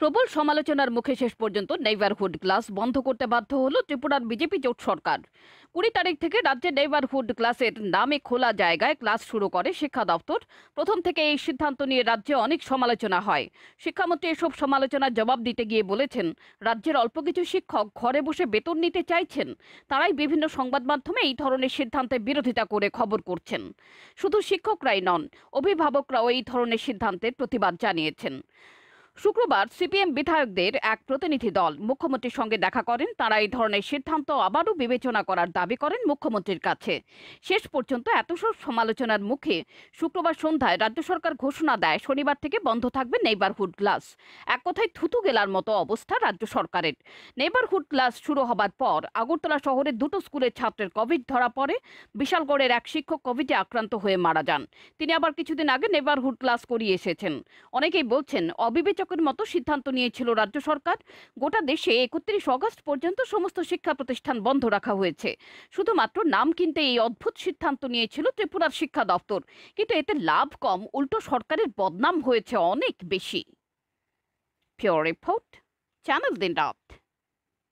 প্রবল সমালোচনার মুখে শেষ পর্যন্ত নেইবারহুড ক্লাস বন্ধ করতে বাধ্য হলো ত্রিপুরার বিজেপি জোট সরকার কুড়ি তারিখ থেকে রাজ্যে নেইবারহুড ক্লাসের নামে খোলা জায়গায় ক্লাস শুরু করে শিক্ষা দপ্তর প্রথম থেকে এই সিদ্ধান্ত নিয়ে রাজ্যে অনেক সমালোচনা হয় শিক্ষামন্ত্রী এসব সমালোচনার জবাব দিতে গিয়ে বলেছেন রাজ্যের অল্প কিছু শিক্ষক ঘরে বসে বেতন নিতে চাইছেন তারাই বিভিন্ন সংবাদ মাধ্যমে এই ধরনের সিদ্ধান্তের বিরোধিতা করে খবর করছেন শুধু শিক্ষকরাই নন অভিভাবকরাও এই ধরনের সিদ্ধান্তের প্রতিবাদ জানিয়েছেন শুক্রবার সিপিএম বিধায়কদের এক প্রতিনিধি দল মুখ্যমন্ত্রীর সঙ্গে দেখা করেন তারা এই ধরনের সিদ্ধান্ত আবারও বিবেচনা করার দাবি করেন মুখ্যমন্ত্রীর কাছে শেষ পর্যন্ত এত সব সমালোচনার মুখে শুক্রবার সন্ধ্যায় রাজ্য সরকার ঘোষণা দেয় শনিবার থেকে বন্ধ থাকবে নেইবারহুড ক্লাস এক কথায় থুতু গেলার মতো অবস্থা রাজ্য সরকারের নেইবারহুড ক্লাস শুরু হবার পর আগরতলা শহরের দুটো স্কুলের ছাত্রের কোভিড ধরা পড়ে বিশালগড়ের এক শিক্ষক কোভিডে আক্রান্ত হয়ে মারা যান তিনি আবার কিছুদিন আগে নেইবারহুড ক্লাস করিয়ে এসেছেন অনেকেই বলছেন অবিবেচক বৈঠকের মতো সিদ্ধান্ত নিয়েছিল রাজ্য সরকার গোটা দেশে একত্রিশ অগস্ট পর্যন্ত সমস্ত শিক্ষা প্রতিষ্ঠান বন্ধ রাখা হয়েছে শুধুমাত্র নাম কিনতে এই অদ্ভুত সিদ্ধান্ত নিয়েছিল ত্রিপুরার শিক্ষা দপ্তর কিন্তু এতে লাভ কম উল্টো সরকারের বদনাম হয়েছে অনেক বেশি পিওর রিপোর্ট চ্যানেল দিন রাত